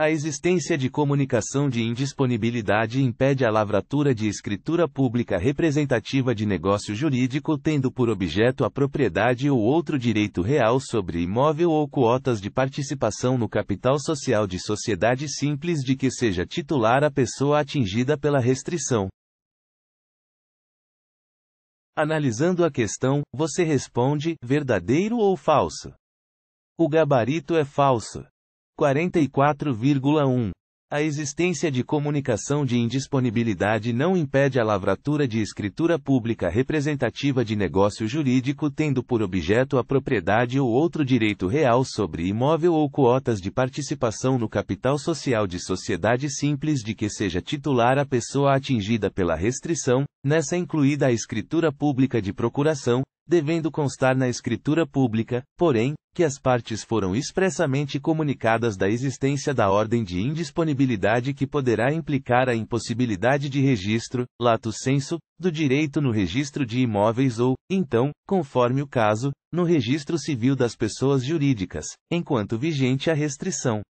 A existência de comunicação de indisponibilidade impede a lavratura de escritura pública representativa de negócio jurídico tendo por objeto a propriedade ou outro direito real sobre imóvel ou cotas de participação no capital social de sociedade simples de que seja titular a pessoa atingida pela restrição. Analisando a questão, você responde: verdadeiro ou falso? O gabarito é falso. 44,1. A existência de comunicação de indisponibilidade não impede a lavratura de escritura pública representativa de negócio jurídico tendo por objeto a propriedade ou outro direito real sobre imóvel ou quotas de participação no capital social de sociedade simples de que seja titular a pessoa atingida pela restrição, nessa incluída a escritura pública de procuração, devendo constar na escritura pública, porém, que as partes foram expressamente comunicadas da existência da ordem de indisponibilidade que poderá implicar a impossibilidade de registro, lato senso, do direito no registro de imóveis ou, então, conforme o caso, no registro civil das pessoas jurídicas, enquanto vigente a restrição.